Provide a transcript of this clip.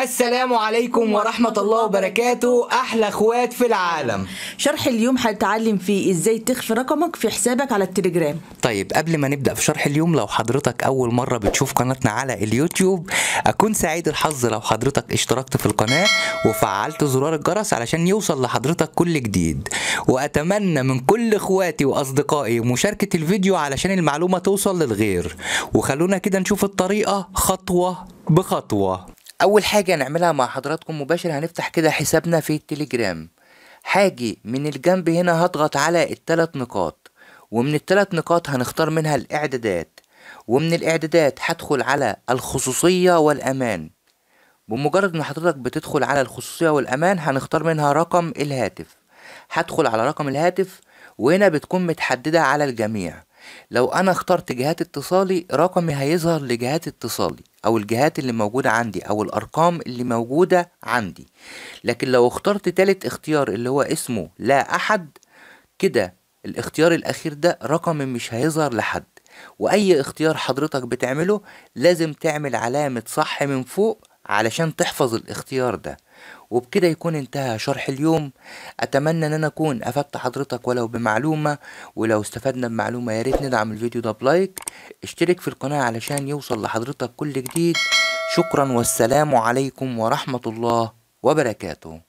السلام عليكم ورحمة الله وبركاته أحلى أخوات في العالم شرح اليوم هتعلم فيه إزاي تخفي رقمك في حسابك على التليجرام طيب قبل ما نبدأ في شرح اليوم لو حضرتك أول مرة بتشوف قناتنا على اليوتيوب أكون سعيد الحظ لو حضرتك اشتركت في القناة وفعلت زرار الجرس علشان يوصل لحضرتك كل جديد وأتمنى من كل إخواتي وأصدقائي مشاركة الفيديو علشان المعلومة توصل للغير وخلونا كده نشوف الطريقة خطوة بخطوة اول حاجه هنعملها مع حضراتكم مباشر هنفتح كده حسابنا في التليجرام هاجي من الجنب هنا هضغط على التلات نقاط ومن التلات نقاط هنختار منها الاعدادات ومن الاعدادات هدخل على الخصوصيه والامان بمجرد ما حضرتك بتدخل على الخصوصيه والامان هنختار منها رقم الهاتف هدخل على رقم الهاتف وهنا بتكون متحدده على الجميع لو انا اخترت جهات اتصالي رقمي هيظهر لجهات اتصالي او الجهات اللي موجودة عندي او الارقام اللي موجودة عندي لكن لو اخترت تالت اختيار اللي هو اسمه لا احد كده الاختيار الاخير ده رقم مش هيظهر لحد واي اختيار حضرتك بتعمله لازم تعمل علامة صح من فوق علشان تحفظ الاختيار ده وبكده يكون انتهى شرح اليوم اتمنى ان انا اكون افدت حضرتك ولو بمعلومه ولو استفدنا بمعلومه يا ريت ندعم الفيديو ده بلايك اشترك في القناه علشان يوصل لحضرتك كل جديد شكرا والسلام عليكم ورحمه الله وبركاته